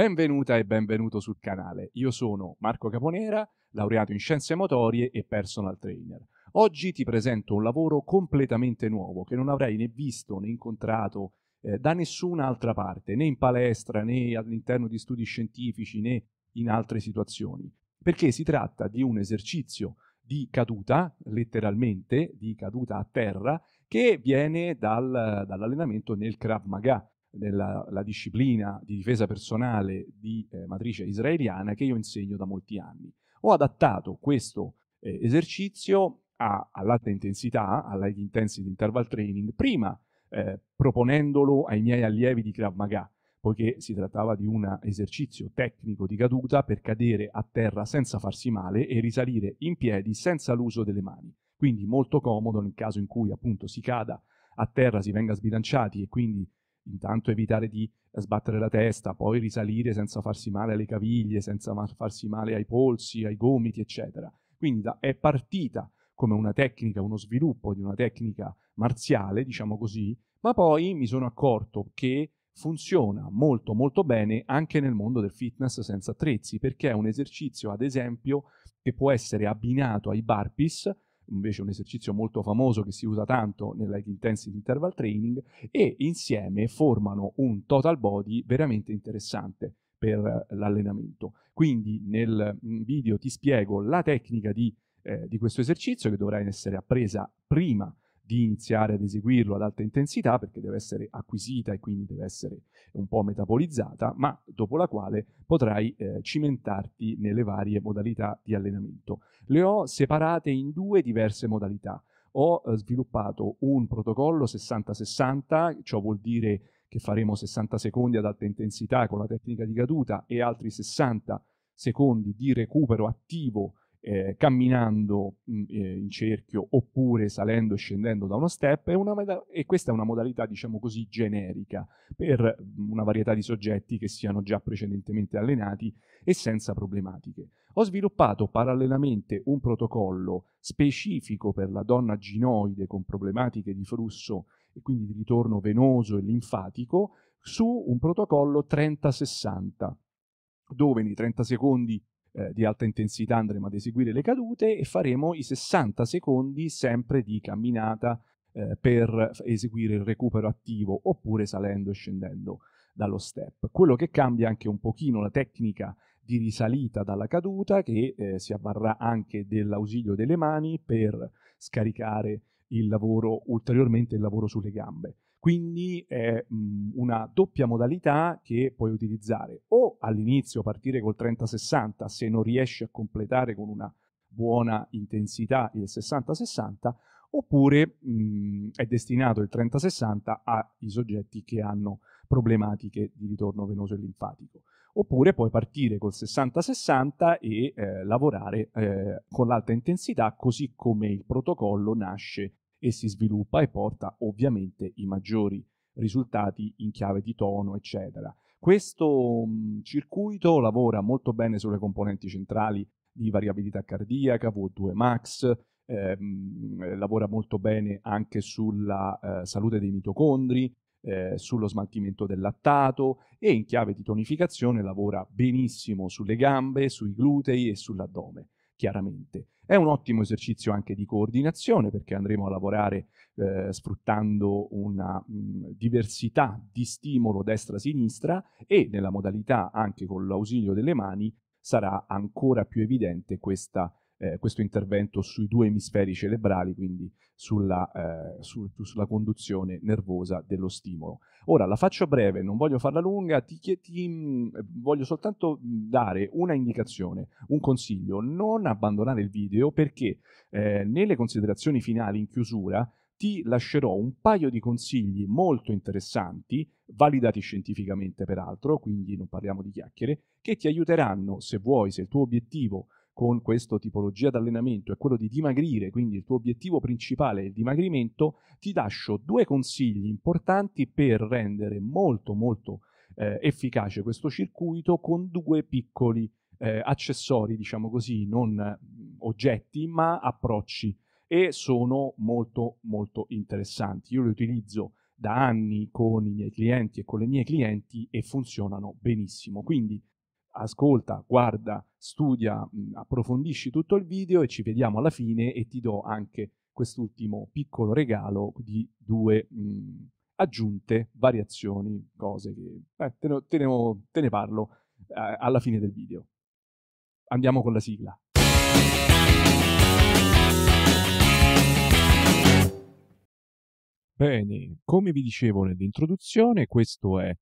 Benvenuta e benvenuto sul canale. Io sono Marco Caponera, laureato in scienze motorie e personal trainer. Oggi ti presento un lavoro completamente nuovo che non avrei né visto né incontrato eh, da nessun'altra parte, né in palestra né all'interno di studi scientifici né in altre situazioni, perché si tratta di un esercizio di caduta, letteralmente di caduta a terra, che viene dal, dall'allenamento nel Krav Maga nella la disciplina di difesa personale di eh, matrice israeliana che io insegno da molti anni. Ho adattato questo eh, esercizio a, all'alta intensità, all'high intensity interval training, prima eh, proponendolo ai miei allievi di Krav Maga, poiché si trattava di un esercizio tecnico di caduta per cadere a terra senza farsi male e risalire in piedi senza l'uso delle mani. Quindi molto comodo nel caso in cui appunto si cada a terra, si venga sbilanciati e quindi intanto evitare di sbattere la testa, poi risalire senza farsi male alle caviglie, senza farsi male ai polsi, ai gomiti, eccetera. Quindi da, è partita come una tecnica, uno sviluppo di una tecnica marziale, diciamo così, ma poi mi sono accorto che funziona molto molto bene anche nel mondo del fitness senza attrezzi, perché è un esercizio, ad esempio, che può essere abbinato ai burpees, invece un esercizio molto famoso che si usa tanto nell'High Intensity Interval Training, e insieme formano un total body veramente interessante per eh, l'allenamento. Quindi nel mm, video ti spiego la tecnica di, eh, di questo esercizio che dovrà essere appresa prima di iniziare ad eseguirlo ad alta intensità perché deve essere acquisita e quindi deve essere un po' metabolizzata, ma dopo la quale potrai eh, cimentarti nelle varie modalità di allenamento. Le ho separate in due diverse modalità. Ho eh, sviluppato un protocollo 60-60, ciò vuol dire che faremo 60 secondi ad alta intensità con la tecnica di caduta e altri 60 secondi di recupero attivo eh, camminando mh, mm, eh, in cerchio oppure salendo e scendendo da uno step meta- e questa è una modalità diciamo così generica per mm, una varietà di soggetti che siano già precedentemente allenati e senza problematiche. Ho sviluppato parallelamente un protocollo specifico per la donna ginoide con problematiche di flusso e quindi di ritorno venoso e linfatico su un protocollo 30-60 dove nei 30 secondi eh, di alta intensità andremo ad eseguire le cadute e faremo i 60 secondi sempre di camminata eh, per eseguire il recupero attivo oppure salendo e scendendo dallo step. Quello che cambia anche un pochino la tecnica di risalita dalla caduta che eh, si avvarrà anche dell'ausilio delle mani per scaricare il lavoro ulteriormente il lavoro sulle gambe. Quindi è mh, mhmm, una doppia modalità che puoi utilizzare o all'inizio partire col 30-60 se non riesci a completare con una buona intensità il 60-60 oppure mh, mhmm, è destinato il 30-60 ai soggetti che hanno problematiche di ritorno venoso e linfatico. Oppure puoi partire col 60-60 e eh, lavorare eh, con l'alta intensità, così come il protocollo nasce e si sviluppa e porta ovviamente i maggiori risultati in chiave di tono, eccetera. Questo mh, mm, circuito lavora molto bene sulle componenti centrali di variabilità cardiaca, VO2 max, ehm, lavora molto bene anche sulla eh, salute dei mitocondri, eh, sullo smaltimento del lattato e in chiave di tonificazione lavora benissimo sulle gambe, sui glutei e sull'addome chiaramente. È un ottimo esercizio anche di coordinazione perché andremo a lavorare eh, sfruttando una mh, mm, diversità di stimolo destra-sinistra e nella modalità anche con l'ausilio delle mani sarà ancora più evidente questa eh, questo intervento sui due emisferi cerebrali, quindi sulla, eh, sul, sulla, conduzione nervosa dello stimolo. Ora la faccio breve, non voglio farla lunga, ti, ti, mm, voglio soltanto mm, dare una indicazione, un consiglio, non abbandonare il video perché eh, nelle considerazioni finali in chiusura ti lascerò un paio di consigli molto interessanti, validati scientificamente peraltro, quindi non parliamo di chiacchiere, che ti aiuteranno, se vuoi, se il tuo obiettivo è con questa tipologia di allenamento è quello di dimagrire, quindi il tuo obiettivo principale è il dimagrimento, ti lascio due consigli importanti per rendere molto molto eh, efficace questo circuito con due piccoli eh, accessori, diciamo così, non mm, oggetti, ma approcci e sono molto molto interessanti. Io li utilizzo da anni con i miei clienti e con le mie clienti e funzionano benissimo. Quindi ascolta, guarda, studia, approfondisci tutto il video e ci vediamo alla fine e ti do anche quest'ultimo piccolo regalo di due mh, aggiunte, variazioni, cose che eh, te, ne, te, ne, te, ne, parlo eh, alla fine del video. Andiamo con la sigla. Bene, come vi dicevo nell'introduzione, questo è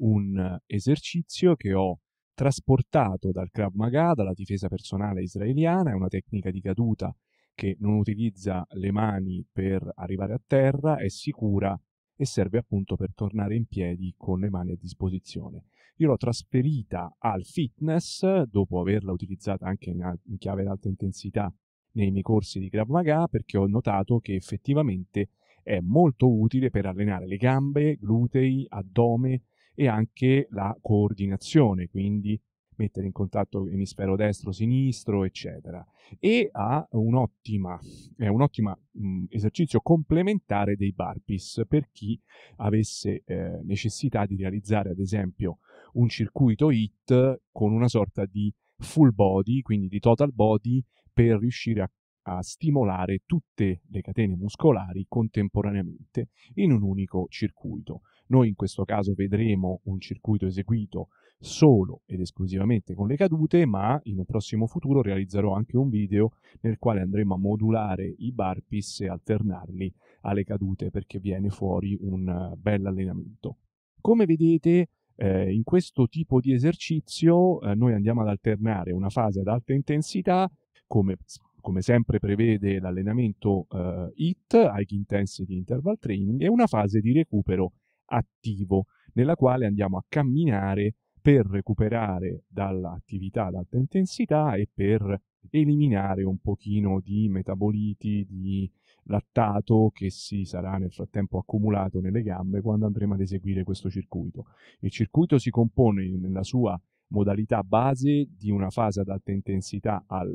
un esercizio che ho trasportato dal Krav Maga, dalla difesa personale israeliana, è una tecnica di caduta che non utilizza le mani per arrivare a terra, è sicura e serve appunto per tornare in piedi con le mani a disposizione. Io l'ho trasferita al fitness dopo averla utilizzata anche in, chiave ad alta intensità nei miei corsi di Krav Maga perché ho notato che effettivamente è molto utile per allenare le gambe, glutei, addome, e anche la coordinazione, quindi mettere in contatto emisfero destro-sinistro, eccetera. E ha un'ottima, è un ottimo mm, esercizio complementare dei burpees per chi avesse eh, necessità di realizzare, ad esempio, un circuito HIT con una sorta di full body, quindi di total body, per riuscire a, a stimolare tutte le catene muscolari contemporaneamente in un unico circuito. Noi in questo caso vedremo un circuito eseguito solo ed esclusivamente con le cadute, ma in un prossimo futuro realizzerò anche un video nel quale andremo a modulare i barpis e alternarli alle cadute perché viene fuori un eh, bel allenamento. Come vedete, eh, in questo tipo di esercizio eh, noi andiamo ad alternare una fase ad alta intensità, come, come sempre prevede l'allenamento eh, HIT, High Intensity Interval Training, e una fase di recupero attivo, nella quale andiamo a camminare per recuperare dall'attività ad alta intensità e per eliminare un pochino di metaboliti, di lattato che si sarà nel frattempo accumulato nelle gambe quando andremo ad eseguire questo circuito. Il circuito si compone nella sua modalità base di una fase ad alta intensità al,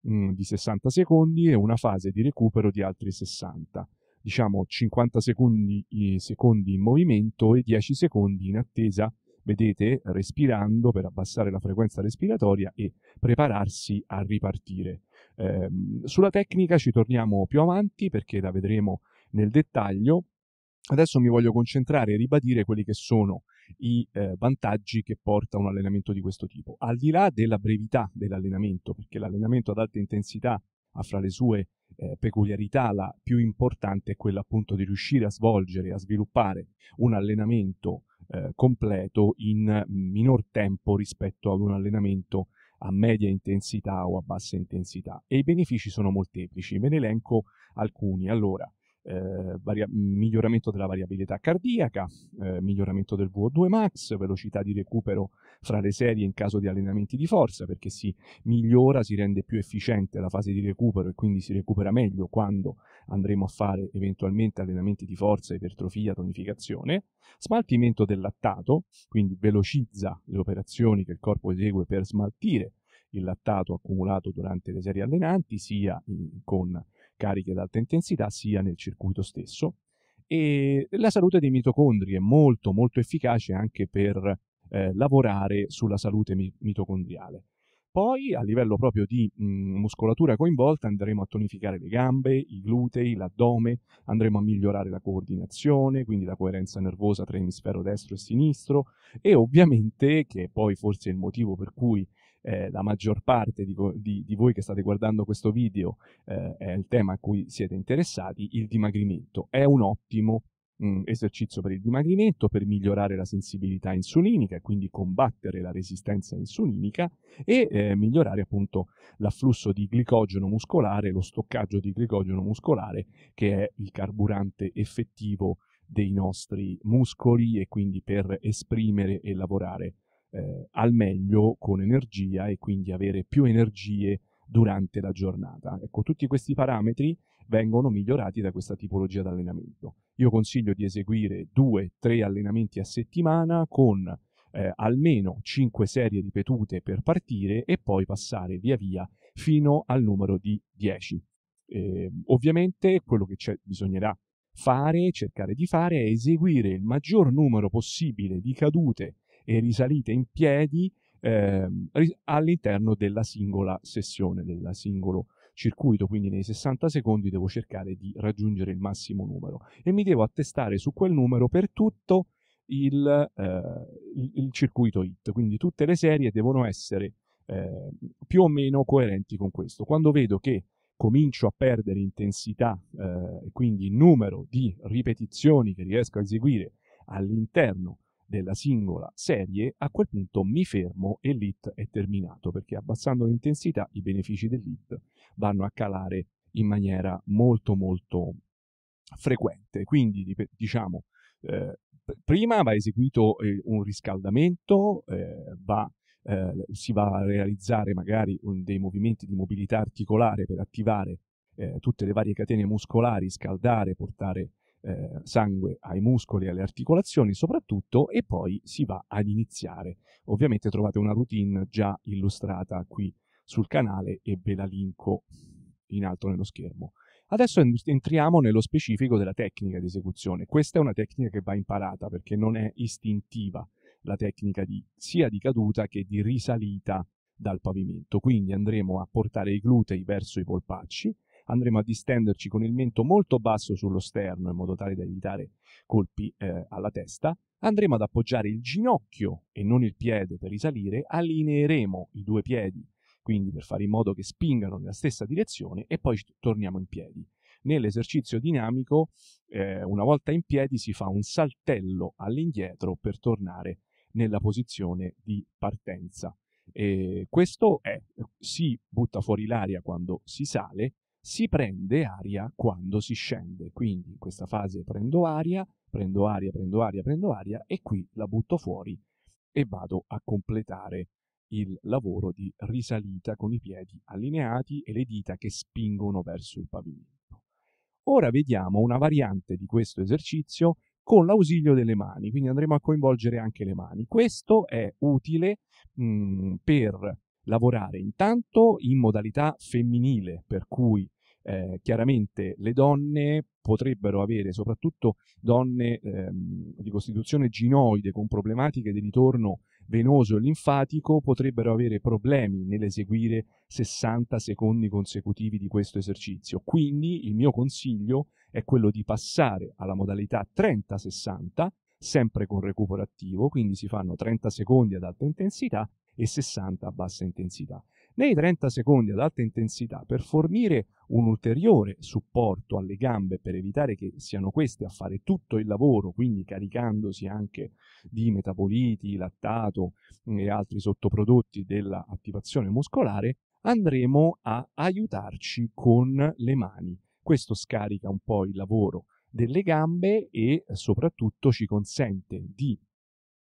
mh, mm, di 60 secondi e una fase di recupero di altri 60 diciamo 50 secondi, secondi in movimento e 10 secondi in attesa, vedete, respirando per abbassare la frequenza respiratoria e prepararsi a ripartire. Eh, sulla tecnica ci torniamo più avanti perché la vedremo nel dettaglio. Adesso mi voglio concentrare e ribadire quelli che sono i eh, vantaggi che porta un allenamento di questo tipo. Al di là della brevità dell'allenamento, perché l'allenamento ad alta intensità ha fra le sue eh, peculiarità, la più importante è quella appunto di riuscire a svolgere, a sviluppare un allenamento eh, completo in minor tempo rispetto ad un allenamento a media intensità o a bassa intensità. E i benefici sono molteplici, ve ne elenco alcuni. Allora, eh, varia- miglioramento della variabilità cardiaca, eh, miglioramento del VO2 max, velocità di recupero fra le serie in caso di allenamenti di forza perché si migliora, si rende più efficiente la fase di recupero e quindi si recupera meglio quando andremo a fare eventualmente allenamenti di forza, ipertrofia, tonificazione, smaltimento del lattato, quindi velocizza le operazioni che il corpo esegue per smaltire il lattato accumulato durante le serie allenanti, sia con cariche ad alta intensità, sia nel circuito stesso. E la salute dei mitocondri è molto molto efficace anche per eh, lavorare sulla salute mitocondriale. Poi a livello proprio di mh, mhmm, muscolatura coinvolta andremo a tonificare le gambe, i glutei, l'addome, andremo a migliorare la coordinazione, quindi la coerenza nervosa tra emisfero destro e sinistro e ovviamente, che è poi forse il motivo per cui eh, la maggior parte di, di, di, voi che state guardando questo video eh, è il tema a cui siete interessati, il dimagrimento. È un ottimo mh, esercizio per il dimagrimento, per migliorare la sensibilità insulinica e quindi combattere la resistenza insulinica e eh, migliorare appunto l'afflusso di glicogeno muscolare, lo stoccaggio di glicogeno muscolare che è il carburante effettivo dei nostri muscoli e quindi per esprimere e lavorare eh, al meglio con energia e quindi avere più energie durante la giornata. Ecco, tutti questi parametri vengono migliorati da questa tipologia di allenamento. Io consiglio di eseguire 2-3 allenamenti a settimana con eh, almeno 5 serie ripetute per partire e poi passare via via fino al numero di 10. Eh, ovviamente quello che bisognerà fare, cercare di fare, è eseguire il maggior numero possibile di cadute e risalite in piedi eh, all'interno della singola sessione, del singolo circuito, quindi nei 60 secondi devo cercare di raggiungere il massimo numero e mi devo attestare su quel numero per tutto il, eh, il, il circuito hit, quindi tutte le serie devono essere eh, più o meno coerenti con questo. Quando vedo che comincio a perdere intensità eh, e eh, quindi numero di ripetizioni che riesco a eseguire all'interno della singola serie, a quel punto mi fermo e l'IT è terminato, perché abbassando l'intensità i benefici dell'IT vanno a calare in maniera molto molto frequente. Quindi diciamo, eh, prima va eseguito eh, un riscaldamento, eh, va, eh, si va a realizzare magari un, dei movimenti di mobilità articolare per attivare eh, tutte le varie catene muscolari, scaldare, portare eh, sangue ai muscoli e alle articolazioni soprattutto e poi si va ad iniziare. Ovviamente trovate una routine già illustrata qui sul canale e ve la linko in alto nello schermo. Adesso entriamo nello specifico della tecnica di esecuzione. Questa è una tecnica che va imparata perché non è istintiva la tecnica di, sia di caduta che di risalita dal pavimento. Quindi andremo a portare i glutei verso i polpacci, andremo a distenderci con il mento molto basso sullo sterno in modo tale da evitare colpi eh, alla testa, andremo ad appoggiare il ginocchio e non il piede per risalire, allineeremo i due piedi, quindi per fare in modo che spingano nella stessa direzione e poi torniamo in piedi. Nell'esercizio dinamico, eh, una volta in piedi si fa un saltello all'indietro per tornare nella posizione di partenza. E questo è si butta fuori l'aria quando si sale si prende aria quando si scende. Quindi in questa fase prendo aria, prendo aria, prendo aria, prendo aria e qui la butto fuori e vado a completare il lavoro di risalita con i piedi allineati e le dita che spingono verso il pavimento. Ora vediamo una variante di questo esercizio con l'ausilio delle mani, quindi andremo a coinvolgere anche le mani. Questo è utile mh, mm, per lavorare intanto in modalità femminile, per cui eh, chiaramente le donne potrebbero avere, soprattutto donne ehm, di costituzione ginoide con problematiche di ritorno venoso e linfatico, potrebbero avere problemi nell'eseguire 60 secondi consecutivi di questo esercizio. Quindi il mio consiglio è quello di passare alla modalità 30-60, sempre con recupero attivo, quindi si fanno 30 secondi ad alta intensità e 60 a bassa intensità nei 30 secondi ad alta intensità per fornire un ulteriore supporto alle gambe per evitare che siano queste a fare tutto il lavoro, quindi caricandosi anche di metaboliti, lattato mm, e altri sottoprodotti dell'attivazione muscolare, andremo a aiutarci con le mani. Questo scarica un po' il lavoro delle gambe e soprattutto ci consente di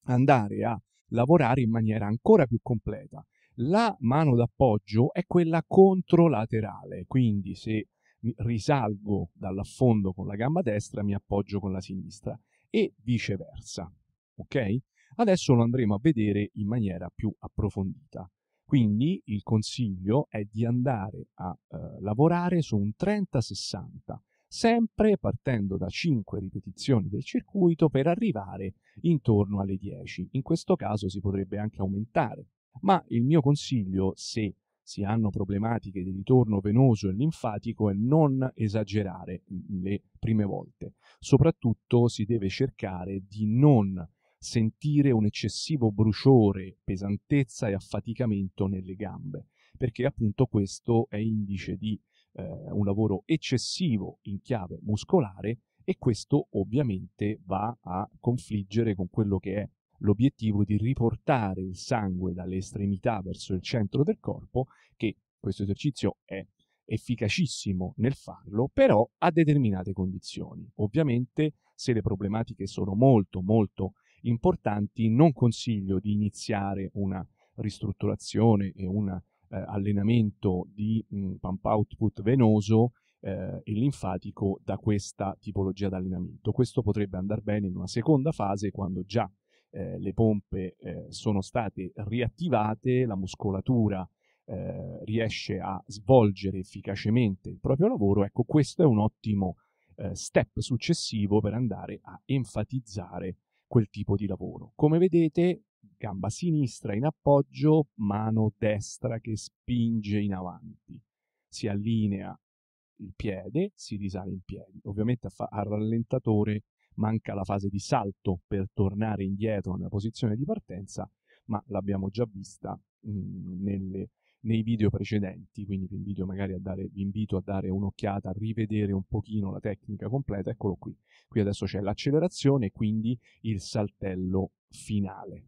andare a lavorare in maniera ancora più completa la mano d'appoggio è quella controlaterale, quindi se risalgo dall'affondo con la gamba destra mi appoggio con la sinistra e viceversa. Ok? Adesso lo andremo a vedere in maniera più approfondita. Quindi il consiglio è di andare a eh, lavorare su un 30-60, sempre partendo da 5 ripetizioni del circuito per arrivare intorno alle 10. In questo caso si potrebbe anche aumentare ma il mio consiglio, se si hanno problematiche di ritorno venoso e linfatico, è non esagerare le prime volte. Soprattutto si deve cercare di non sentire un eccessivo bruciore, pesantezza e affaticamento nelle gambe, perché appunto questo è indice di eh, un lavoro eccessivo in chiave muscolare e questo ovviamente va a confliggere con quello che è l'obiettivo di riportare il sangue dalle estremità verso il centro del corpo, che questo esercizio è efficacissimo nel farlo, però a determinate condizioni. Ovviamente se le problematiche sono molto molto importanti, non consiglio di iniziare una ristrutturazione e un eh, allenamento di mh, mm, pump output venoso eh, e linfatico da questa tipologia di allenamento. Questo potrebbe andare bene in una seconda fase quando già eh, le pompe eh, sono state riattivate, la muscolatura eh, riesce a svolgere efficacemente il proprio lavoro, ecco questo è un ottimo eh, step successivo per andare a enfatizzare quel tipo di lavoro. Come vedete, gamba sinistra in appoggio, mano destra che spinge in avanti. Si allinea il piede, si risale in piedi. Ovviamente a, fa- a rallentatore manca la fase di salto per tornare indietro nella posizione di partenza, ma l'abbiamo già vista mh, mm, nelle, nei video precedenti, quindi vi invito magari a dare, vi invito a dare un'occhiata, a rivedere un pochino la tecnica completa, eccolo qui. Qui adesso c'è l'accelerazione e quindi il saltello finale.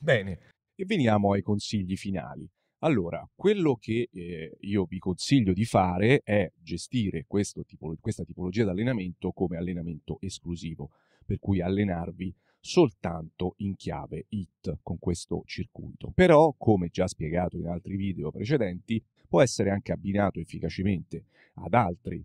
Bene, e veniamo ai consigli finali. Allora, quello che eh, io vi consiglio di fare è gestire tipo, questa tipologia di allenamento come allenamento esclusivo, per cui allenarvi soltanto in chiave HIT con questo circuito. Però, come già spiegato in altri video precedenti, può essere anche abbinato efficacemente ad altri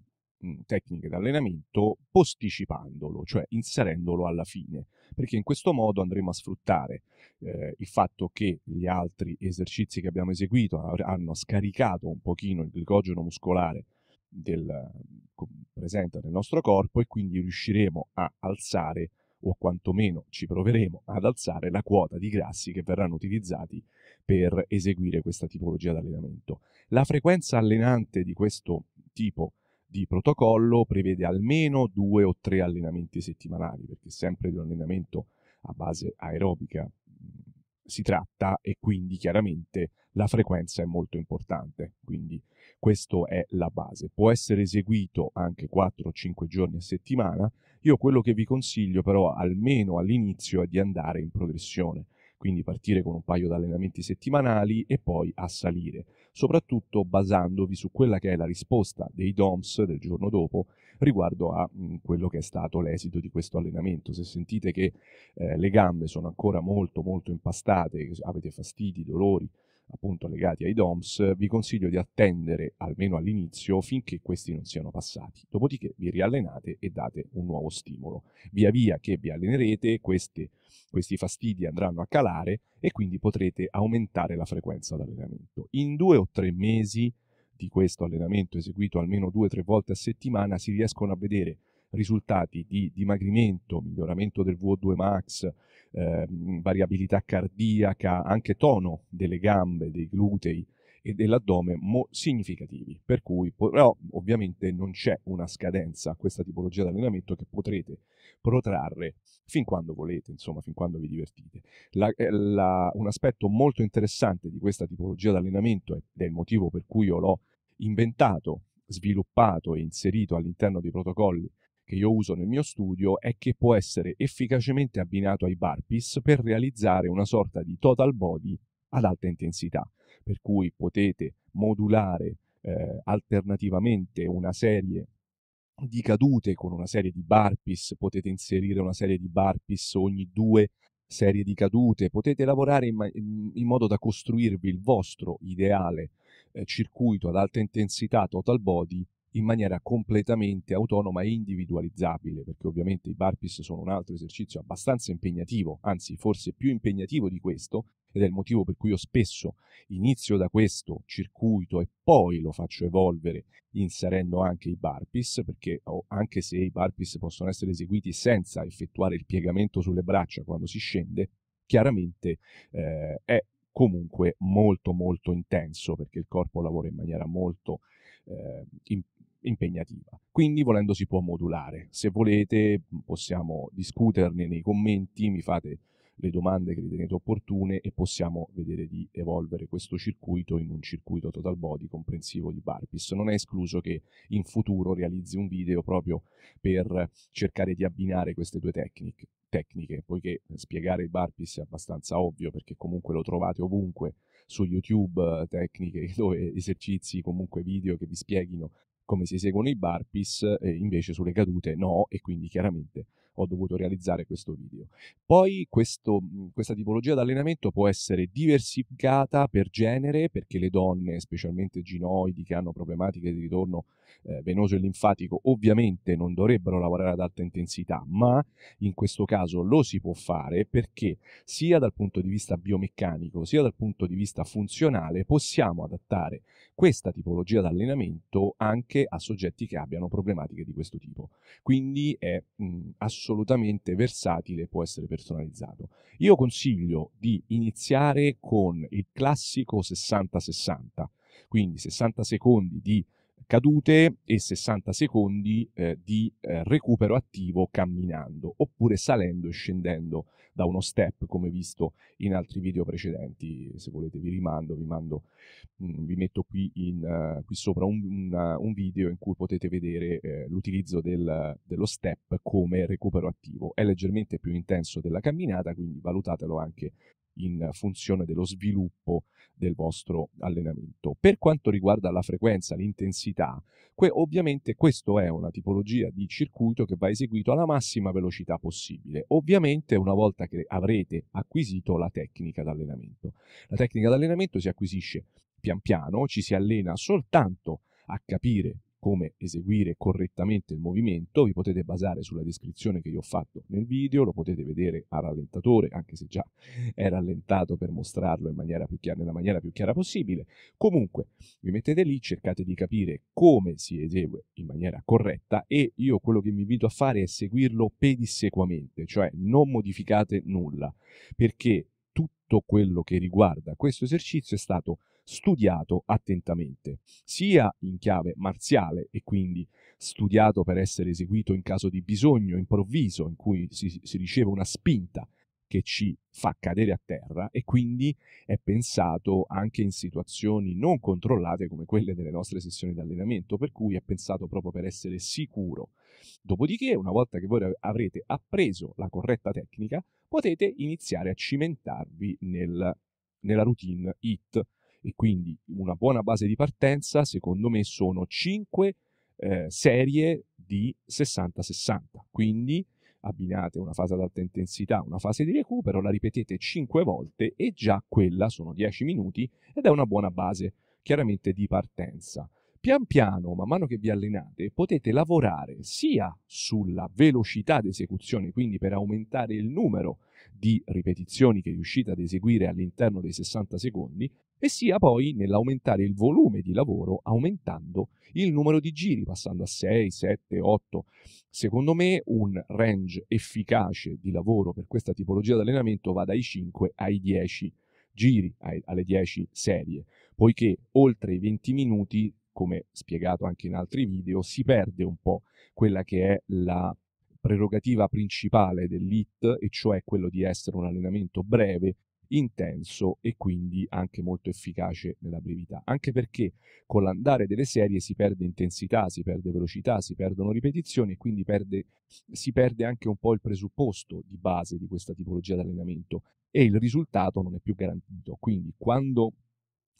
tecniche di allenamento posticipandolo, cioè inserendolo alla fine, perché in questo modo andremo a sfruttare eh, il fatto che gli altri esercizi che abbiamo eseguito hanno scaricato un pochino il glicogeno muscolare del, presente nel nostro corpo e quindi riusciremo a alzare o quantomeno ci proveremo ad alzare la quota di grassi che verranno utilizzati per eseguire questa tipologia di allenamento. La frequenza allenante di questo tipo di di protocollo prevede almeno due o tre allenamenti settimanali, perché sempre di un allenamento a base aerobica mm, si tratta e quindi chiaramente la frequenza è molto importante, quindi questa è la base. Può essere eseguito anche 4 o 5 giorni a settimana, io quello che vi consiglio però almeno all'inizio è di andare in progressione, quindi partire con un paio di allenamenti settimanali e poi a salire, soprattutto basandovi su quella che è la risposta dei DOMS del giorno dopo riguardo a mm, quello che è stato l'esito di questo allenamento. Se sentite che eh, le gambe sono ancora molto molto impastate, avete fastidi, dolori, appunto legati ai DOMS, vi consiglio di attendere almeno all'inizio finché questi non siano passati. Dopodiché vi riallenate e date un nuovo stimolo. Via via che vi allenerete, queste, questi fastidi andranno a calare e quindi potrete aumentare la frequenza d'allenamento. In due o tre mesi di questo allenamento eseguito almeno due o tre volte a settimana si riescono a vedere risultati di dimagrimento, miglioramento del VO2 max, eh, variabilità cardiaca, anche tono delle gambe, dei glutei e dell'addome significativi, per cui però ovviamente non c'è una scadenza a questa tipologia di allenamento che potrete protrarre fin quando volete, insomma, fin quando vi divertite. La, eh, la, un aspetto molto interessante di questa tipologia di allenamento ed è il motivo per cui io l'ho inventato, sviluppato e inserito all'interno dei protocolli che io uso nel mio studio è che può essere efficacemente abbinato ai burpees per realizzare una sorta di total body ad alta intensità, per cui potete modulare eh, alternativamente una serie di cadute con una serie di burpees, potete inserire una serie di burpees ogni due serie di cadute, potete lavorare in, ma- in modo da costruirvi il vostro ideale eh, circuito ad alta intensità total body in maniera completamente autonoma e individualizzabile, perché ovviamente i burpees sono un altro esercizio abbastanza impegnativo, anzi forse più impegnativo di questo, ed è il motivo per cui io spesso inizio da questo circuito e poi lo faccio evolvere inserendo anche i burpees, perché anche se i burpees possono essere eseguiti senza effettuare il piegamento sulle braccia quando si scende, chiaramente eh, è comunque molto molto intenso perché il corpo lavora in maniera molto eh, in, impegnativa. Quindi volendo si può modulare. Se volete possiamo discuterne nei commenti, mi fate le domande che ritenete opportune e possiamo vedere di evolvere questo circuito in un circuito total body comprensivo di Barpis. Non è escluso che in futuro realizzi un video proprio per cercare di abbinare queste due tecniche, tecniche poiché spiegare il Barpis è abbastanza ovvio perché comunque lo trovate ovunque su YouTube tecniche dove esercizi, comunque video che vi spieghino come si eseguono i burpees, eh, invece sulle cadute no, e quindi chiaramente ho dovuto realizzare questo video. Poi questo, mhmm, questa tipologia di allenamento può essere diversificata per genere, perché le donne, specialmente ginoidi, che hanno problematiche di ritorno eh, venoso e linfatico, ovviamente non dovrebbero lavorare ad alta intensità, ma in questo caso lo si può fare perché sia dal punto di vista biomeccanico, sia dal punto di vista funzionale, possiamo adattare questa tipologia di allenamento anche a soggetti che abbiano problematiche di questo tipo. Quindi è mh, mhmm, assolutamente assolutamente versatile, può essere personalizzato. Io consiglio di iniziare con il classico 60-60, quindi 60 secondi di cadute e 60 secondi eh, di eh, recupero attivo camminando oppure salendo e scendendo da uno step come visto in altri video precedenti se volete vi rimando vi, mando, mh, mm, vi metto qui, in, uh, qui sopra un, un, un, video in cui potete vedere eh, l'utilizzo del, dello step come recupero attivo è leggermente più intenso della camminata quindi valutatelo anche in funzione dello sviluppo del vostro allenamento. Per quanto riguarda la frequenza, l'intensità, que- ovviamente questa è una tipologia di circuito che va eseguito alla massima velocità possibile, ovviamente una volta che avrete acquisito la tecnica d'allenamento. La tecnica d'allenamento si acquisisce pian piano, ci si allena soltanto a capire come eseguire correttamente il movimento, vi potete basare sulla descrizione che io ho fatto nel video, lo potete vedere a rallentatore, anche se già è rallentato per mostrarlo maniera chiara, nella maniera più chiara possibile. Comunque, vi mettete lì, cercate di capire come si esegue in maniera corretta e io quello che vi invito a fare è seguirlo pedissequamente, cioè non modificate nulla, perché tutto quello che riguarda questo esercizio è stato studiato attentamente, sia in chiave marziale e quindi studiato per essere eseguito in caso di bisogno improvviso in cui si, si riceve una spinta che ci fa cadere a terra e quindi è pensato anche in situazioni non controllate come quelle delle nostre sessioni di allenamento, per cui è pensato proprio per essere sicuro. Dopodiché, una volta che voi avrete appreso la corretta tecnica, potete iniziare a cimentarvi nel, nella routine IT e quindi una buona base di partenza secondo me sono 5 eh, serie di 60-60 quindi abbinate una fase ad alta intensità, una fase di recupero, la ripetete 5 volte e già quella sono 10 minuti ed è una buona base chiaramente di partenza. Pian piano, man mano che vi allenate, potete lavorare sia sulla velocità di esecuzione, quindi per aumentare il numero di ripetizioni che riuscite ad eseguire all'interno dei 60 secondi, e sia poi nell'aumentare il volume di lavoro aumentando il numero di giri, passando a 6, 7, 8. Secondo me un range efficace di lavoro per questa tipologia di allenamento va dai 5 ai 10 giri, alle 10 serie, poiché oltre i 20 minuti, come spiegato anche in altri video, si perde un po' quella che è la prerogativa principale dell'IT, e cioè quello di essere un allenamento breve intenso e quindi anche molto efficace nella brevità, anche perché con l'andare delle serie si perde intensità, si perde velocità, si perdono ripetizioni e quindi perde, si perde anche un po' il presupposto di base di questa tipologia di allenamento e il risultato non è più garantito. Quindi quando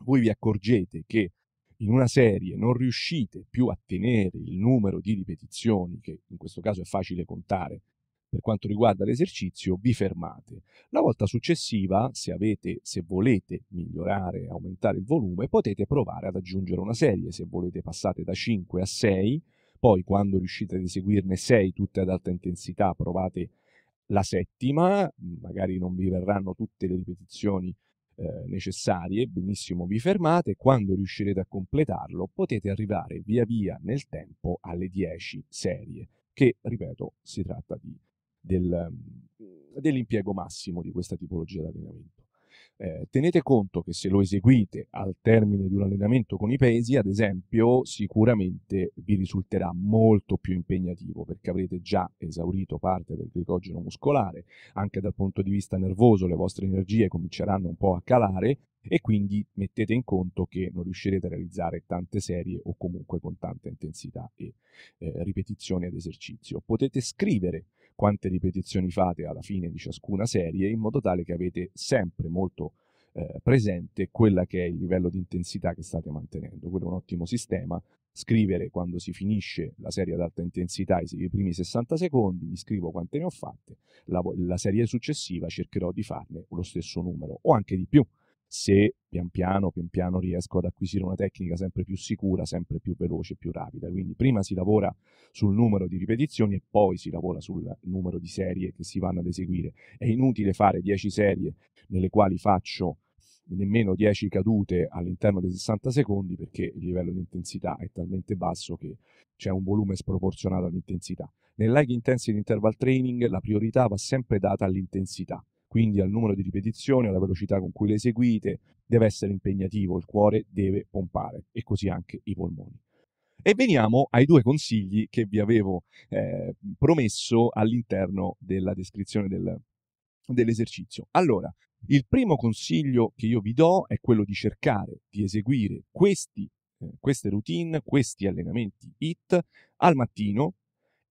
voi vi accorgete che in una serie non riuscite più a tenere il numero di ripetizioni, che in questo caso è facile contare, per quanto riguarda l'esercizio, vi fermate. La volta successiva, se, avete, se volete migliorare, aumentare il volume, potete provare ad aggiungere una serie. Se volete passate da 5 a 6, poi quando riuscite ad eseguirne 6 tutte ad alta intensità, provate la settima, magari non vi verranno tutte le ripetizioni eh, necessarie, benissimo vi fermate, quando riuscirete a completarlo potete arrivare via via nel tempo alle 10 serie, che ripeto si tratta di del, mhmm, dell'impiego massimo di questa tipologia di allenamento. Eh, tenete conto che se lo eseguite al termine di un allenamento con i pesi, ad esempio, sicuramente vi risulterà molto più impegnativo perché avrete già esaurito parte del glicogeno muscolare, anche dal punto di vista nervoso le vostre energie cominceranno un po' a calare e quindi mettete in conto che non riuscirete a realizzare tante serie o comunque con tanta intensità e eh, ripetizione ad esercizio. Potete scrivere quante ripetizioni fate alla fine di ciascuna serie in modo tale che avete sempre molto eh, presente quella che è il livello di intensità che state mantenendo. Quello è un ottimo sistema. Scrivere quando si finisce la serie ad alta intensità i, primi 60 secondi, mi scrivo quante ne ho fatte, la, la serie successiva cercherò di farne lo stesso numero o anche di più se pian piano, pian piano riesco ad acquisire una tecnica sempre più sicura, sempre più veloce, più rapida. Quindi prima si lavora sul numero di ripetizioni e poi si lavora sul numero di serie che si vanno ad eseguire. È inutile fare 10 serie nelle quali faccio nemmeno 10 cadute all'interno dei 60 secondi perché il livello di intensità è talmente basso che c'è un volume sproporzionato all'intensità. Nel lag intensity interval training la priorità va sempre data all'intensità quindi al numero di ripetizioni, alla velocità con cui le eseguite, deve essere impegnativo, il cuore deve pompare e così anche i polmoni. E veniamo ai due consigli che vi avevo eh, promesso all'interno della descrizione del, dell'esercizio. Allora, il primo consiglio che io vi do è quello di cercare di eseguire questi, eh, queste routine, questi allenamenti HIT al mattino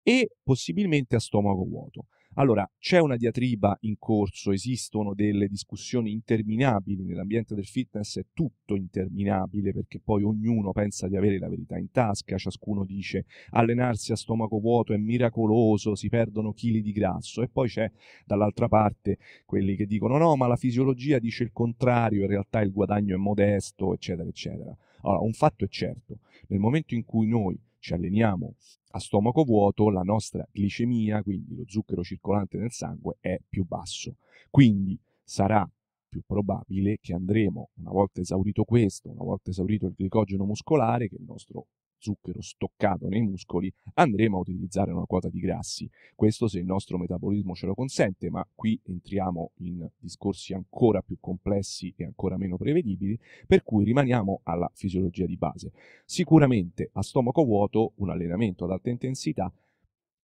e possibilmente a stomaco vuoto. Allora, c'è una diatriba in corso, esistono delle discussioni interminabili nell'ambiente del fitness, è tutto interminabile perché poi ognuno pensa di avere la verità in tasca, ciascuno dice allenarsi a stomaco vuoto è miracoloso, si perdono chili di grasso e poi c'è dall'altra parte quelli che dicono no, ma la fisiologia dice il contrario, in realtà il guadagno è modesto, eccetera, eccetera. Allora, un fatto è certo, nel momento in cui noi ci alleniamo a stomaco vuoto, la nostra glicemia, quindi lo zucchero circolante nel sangue, è più basso. Quindi sarà più probabile che andremo, una volta esaurito questo, una volta esaurito il glicogeno muscolare, che il nostro zucchero stoccato nei muscoli, andremo a utilizzare una quota di grassi. Questo se il nostro metabolismo ce lo consente, ma qui entriamo in discorsi ancora più complessi e ancora meno prevedibili, per cui rimaniamo alla fisiologia di base. Sicuramente a stomaco vuoto un allenamento ad alta intensità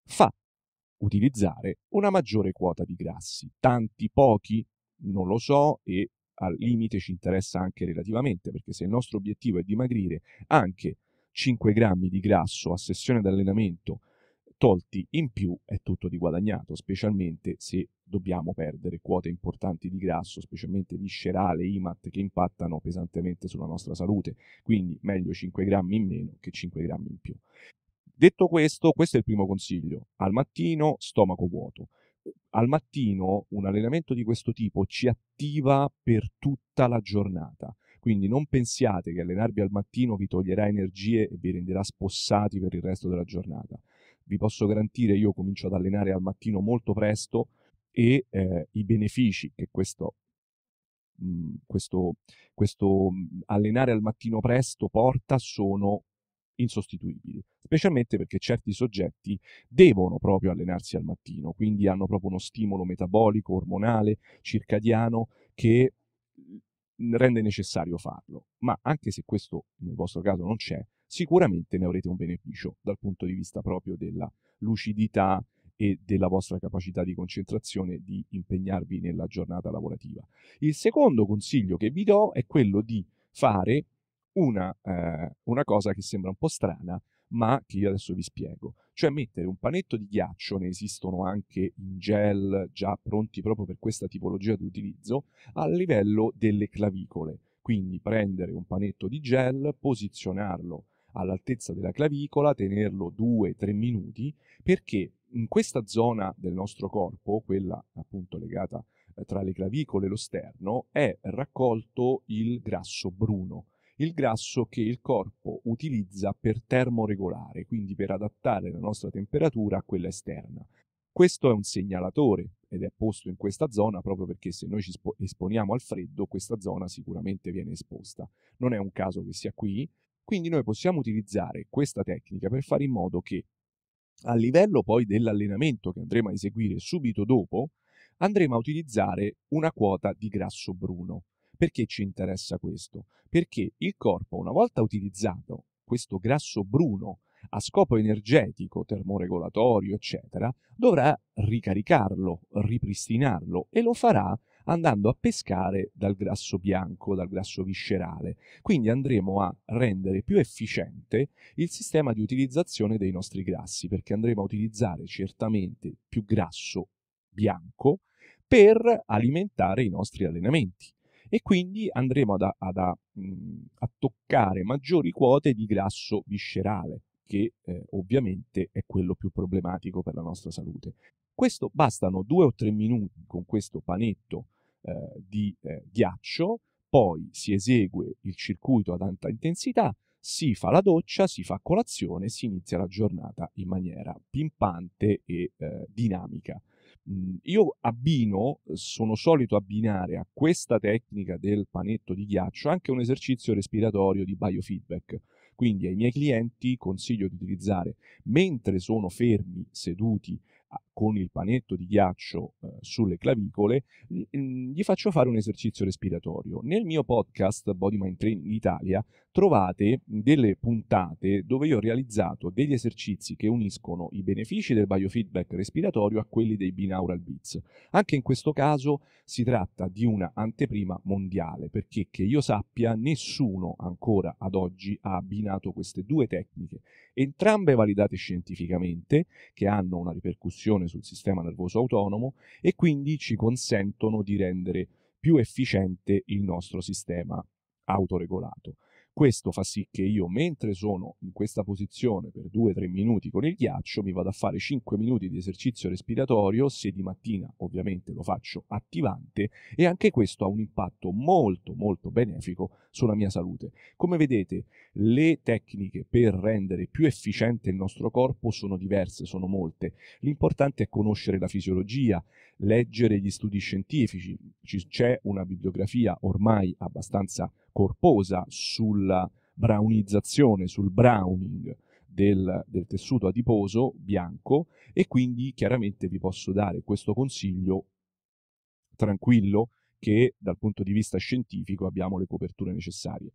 fa utilizzare una maggiore quota di grassi. Tanti, pochi, non lo so e al limite ci interessa anche relativamente, perché se il nostro obiettivo è dimagrire anche 5 grammi di grasso a sessione di allenamento tolti in più è tutto di guadagnato, specialmente se dobbiamo perdere quote importanti di grasso, specialmente viscerale, IMAT, che impattano pesantemente sulla nostra salute. Quindi meglio 5 grammi in meno che 5 grammi in più. Detto questo, questo è il primo consiglio. Al mattino, stomaco vuoto. Al mattino un allenamento di questo tipo ci attiva per tutta la giornata. Quindi non pensiate che allenarvi al mattino vi toglierà energie e vi renderà spossati per il resto della giornata. Vi posso garantire, io comincio ad allenare al mattino molto presto e eh, i benefici che questo mm, questo, questo, mm, allenare al mattino presto porta sono insostituibili, specialmente perché certi soggetti devono proprio allenarsi al mattino, quindi hanno proprio uno stimolo metabolico, ormonale, circadiano che rende necessario farlo, ma anche se questo nel vostro caso non c'è, sicuramente ne avrete un beneficio dal punto di vista proprio della lucidità e della vostra capacità di concentrazione di impegnarvi nella giornata lavorativa. Il secondo consiglio che vi do è quello di fare una, eh, una cosa che sembra un po' strana, ma che io adesso vi spiego. Cioè mettere un panetto di ghiaccio, ne esistono anche in gel già pronti proprio per questa tipologia di utilizzo, a livello delle clavicole. Quindi prendere un panetto di gel, posizionarlo all'altezza della clavicola, tenerlo 2-3 minuti, perché in questa zona del nostro corpo, quella appunto legata eh, tra le clavicole e lo sterno, è raccolto il grasso bruno il grasso che il corpo utilizza per termoregolare, quindi per adattare la nostra temperatura a quella esterna. Questo è un segnalatore ed è posto in questa zona proprio perché se noi ci esponiamo al freddo questa zona sicuramente viene esposta. Non è un caso che sia qui, quindi noi possiamo utilizzare questa tecnica per fare in modo che a livello poi dell'allenamento che andremo a eseguire subito dopo, andremo a utilizzare una quota di grasso bruno. Perché ci interessa questo? Perché il corpo, una volta utilizzato questo grasso bruno a scopo energetico, termoregolatorio, eccetera, dovrà ricaricarlo, ripristinarlo e lo farà andando a pescare dal grasso bianco, dal grasso viscerale. Quindi andremo a rendere più efficiente il sistema di utilizzazione dei nostri grassi, perché andremo a utilizzare certamente più grasso bianco per alimentare i nostri allenamenti e quindi andremo ad, ad, a, a toccare maggiori quote di grasso viscerale, che eh, ovviamente è quello più problematico per la nostra salute. Questo bastano due o tre minuti con questo panetto eh, di eh, ghiaccio, poi si esegue il circuito ad alta intensità, si fa la doccia, si fa colazione, si inizia la giornata in maniera pimpante e eh, dinamica. Mhmm, io abbino, sono solito abbinare a questa tecnica del panetto di ghiaccio anche un esercizio respiratorio di biofeedback. Quindi ai miei clienti consiglio di utilizzare mentre sono fermi, seduti, con il panetto di ghiaccio eh, sulle clavicole, mm, gli faccio fare un esercizio respiratorio. Nel mio podcast Body Mind Training Italia trovate delle puntate dove io ho realizzato degli esercizi che uniscono i benefici del biofeedback respiratorio a quelli dei binaural beats. Anche in questo caso si tratta di una anteprima mondiale, perché che io sappia nessuno ancora ad oggi ha abbinato queste due tecniche, entrambe validate scientificamente, che hanno una ripercussione sul sistema nervoso autonomo e quindi ci consentono di rendere più efficiente il nostro sistema autoregolato. Questo fa sì che io, mentre sono in questa posizione per 2-3 minuti con il ghiaccio, mi vado a fare 5 minuti di esercizio respiratorio, se di mattina ovviamente lo faccio attivante e anche questo ha un impatto molto molto benefico sulla mia salute. Come vedete, le tecniche per rendere più efficiente il nostro corpo sono diverse, sono molte. L'importante è conoscere la fisiologia, leggere gli studi scientifici. C'è una bibliografia ormai abbastanza corposa sul sulla brownizzazione, sul browning del, del tessuto adiposo bianco e quindi chiaramente vi posso dare questo consiglio tranquillo che dal punto di vista scientifico abbiamo le coperture necessarie.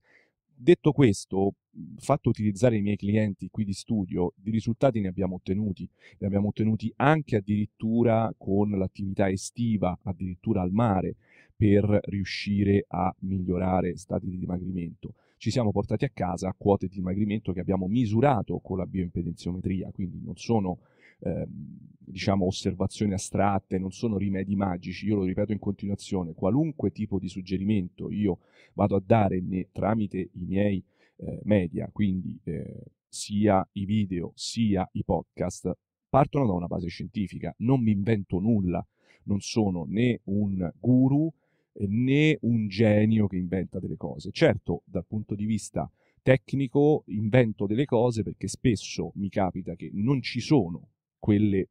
Detto questo, fatto utilizzare i miei clienti qui di studio, di risultati ne abbiamo ottenuti, ne abbiamo ottenuti anche addirittura con l'attività estiva, addirittura al mare, per riuscire a migliorare stati di dimagrimento ci siamo portati a casa quote di dimagrimento che abbiamo misurato con la bioimpedenziometria, quindi non sono eh, diciamo osservazioni astratte, non sono rimedi magici, io lo ripeto in continuazione, qualunque tipo di suggerimento io vado a dare ne, tramite i miei eh, media, quindi eh, sia i video sia i podcast, partono da una base scientifica, non mi invento nulla, non sono né un guru né un genio che inventa delle cose. Certo, dal punto di vista tecnico invento delle cose perché spesso mi capita che non ci sono quelle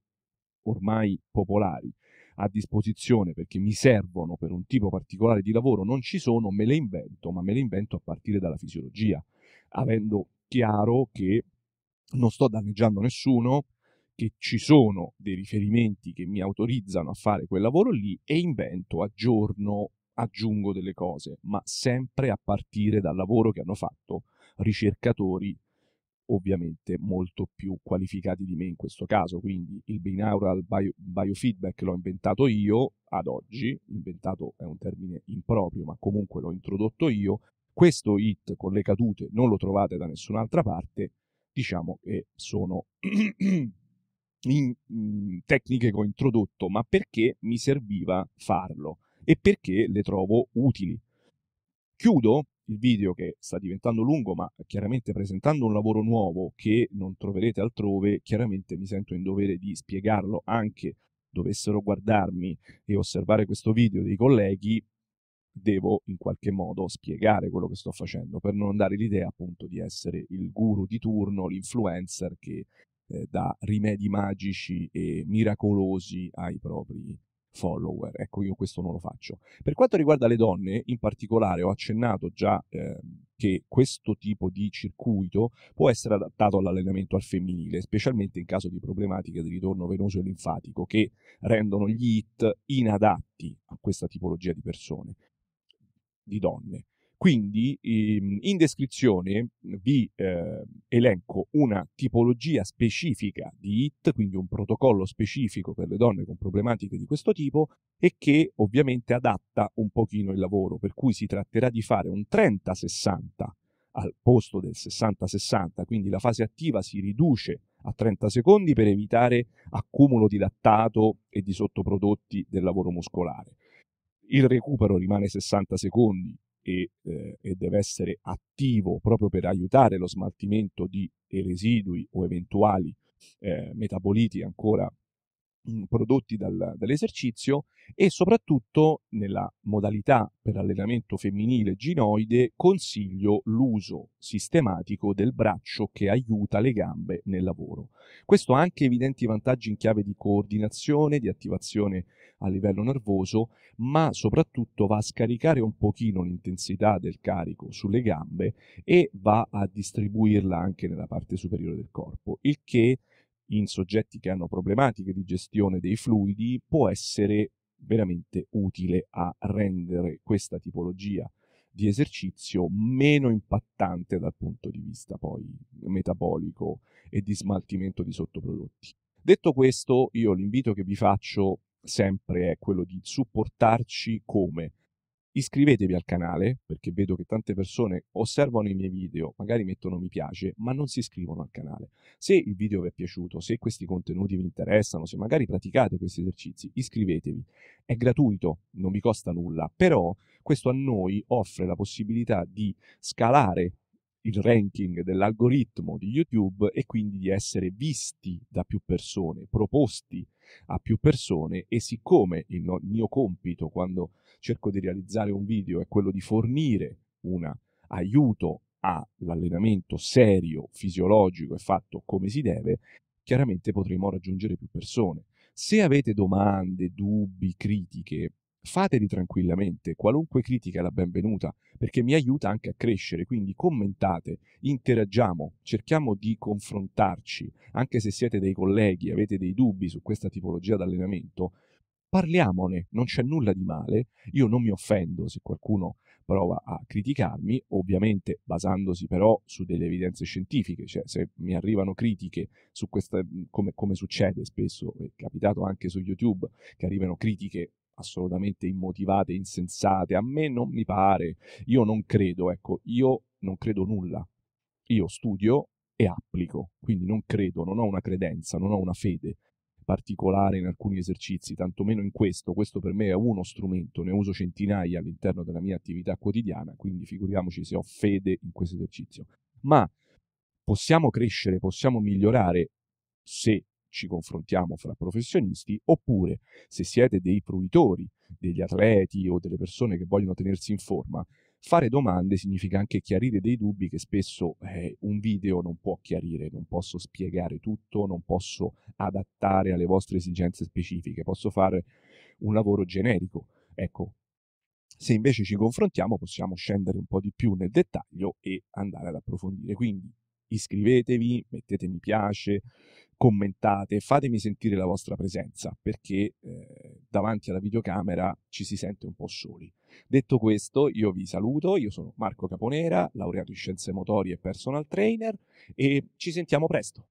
ormai popolari a disposizione perché mi servono per un tipo particolare di lavoro, non ci sono, me le invento, ma me le invento a partire dalla fisiologia, avendo chiaro che non sto danneggiando nessuno, che ci sono dei riferimenti che mi autorizzano a fare quel lavoro lì e invento, aggiorno, aggiungo delle cose, ma sempre a partire dal lavoro che hanno fatto ricercatori ovviamente molto più qualificati di me in questo caso, quindi il binaural bio, biofeedback l'ho inventato io ad oggi, inventato è un termine improprio, ma comunque l'ho introdotto io. Questo hit con le cadute non lo trovate da nessun'altra parte, diciamo che sono in, in mm, tecniche che ho introdotto, ma perché mi serviva farlo e perché le trovo utili. Chiudo il video che sta diventando lungo, ma chiaramente presentando un lavoro nuovo che non troverete altrove, chiaramente mi sento in dovere di spiegarlo anche dovessero guardarmi e osservare questo video dei colleghi, devo in qualche modo spiegare quello che sto facendo per non dare l'idea appunto di essere il guru di turno, l'influencer che eh, da rimedi magici e miracolosi ai propri follower. Ecco, io questo non lo faccio. Per quanto riguarda le donne, in particolare ho accennato già eh, che questo tipo di circuito può essere adattato all'allenamento al femminile, specialmente in caso di problematiche di ritorno venoso e linfatico che rendono gli HIT inadatti a questa tipologia di persone, di donne. Quindi ehm, in descrizione vi ehm, elenco una tipologia specifica di HIT, quindi un protocollo specifico per le donne con problematiche di questo tipo e che ovviamente adatta un pochino il lavoro, per cui si tratterà di fare un 30-60 al posto del 60-60, quindi la fase attiva si riduce a 30 secondi per evitare accumulo di lattato e di sottoprodotti del lavoro muscolare. Il recupero rimane 60 secondi e, eh, e, deve essere attivo proprio per aiutare lo smaltimento di residui o eventuali eh, metaboliti ancora prodotti dal, dall'esercizio e soprattutto nella modalità per allenamento femminile ginoide consiglio l'uso sistematico del braccio che aiuta le gambe nel lavoro. Questo ha anche evidenti vantaggi in chiave di coordinazione, di attivazione a livello nervoso, ma soprattutto va a scaricare un pochino l'intensità del carico sulle gambe e va a distribuirla anche nella parte superiore del corpo, il che in soggetti che hanno problematiche di gestione dei fluidi può essere veramente utile a rendere questa tipologia di esercizio meno impattante dal punto di vista poi metabolico e di smaltimento di sottoprodotti. Detto questo, io l'invito che vi faccio sempre è quello di supportarci come Iscrivetevi al canale perché vedo che tante persone osservano i miei video, magari mettono mi piace, ma non si iscrivono al canale. Se il video vi è piaciuto, se questi contenuti vi interessano, se magari praticate questi esercizi, iscrivetevi. È gratuito, non vi costa nulla, però questo a noi offre la possibilità di scalare il ranking dell'algoritmo di YouTube e quindi di essere visti da più persone, proposti a più persone e siccome il mio compito quando cerco di realizzare un video è quello di fornire un aiuto all'allenamento serio, fisiologico e fatto come si deve, chiaramente potremo raggiungere più persone. Se avete domande, dubbi, critiche, fateli tranquillamente, qualunque critica è la benvenuta, perché mi aiuta anche a crescere, quindi commentate, interagiamo, cerchiamo di confrontarci, anche se siete dei colleghi, avete dei dubbi su questa tipologia di allenamento, parliamone, non c'è nulla di male, io non mi offendo se qualcuno prova a criticarmi, ovviamente basandosi però su delle evidenze scientifiche, cioè se mi arrivano critiche su questa, come, come succede spesso, è capitato anche su YouTube, che arrivano critiche assolutamente immotivate, insensate. A me non mi pare, io non credo, ecco, io non credo nulla. Io studio e applico, quindi non credo, non ho una credenza, non ho una fede particolare in alcuni esercizi, tantomeno in questo. Questo per me è uno strumento, ne uso centinaia all'interno della mia attività quotidiana, quindi figuriamoci se ho fede in questo esercizio. Ma possiamo crescere, possiamo migliorare se ci confrontiamo fra professionisti, oppure se siete dei fruitori, degli atleti o delle persone che vogliono tenersi in forma, fare domande significa anche chiarire dei dubbi che spesso eh, un video non può chiarire, non posso spiegare tutto, non posso adattare alle vostre esigenze specifiche, posso fare un lavoro generico. Ecco, se invece ci confrontiamo possiamo scendere un po' di più nel dettaglio e andare ad approfondire. Quindi iscrivetevi, mettete mi piace, commentate, fatemi sentire la vostra presenza perché eh, davanti alla videocamera ci si sente un po' soli. Detto questo, io vi saluto, io sono Marco Caponera, laureato in scienze motorie e personal trainer e ci sentiamo presto.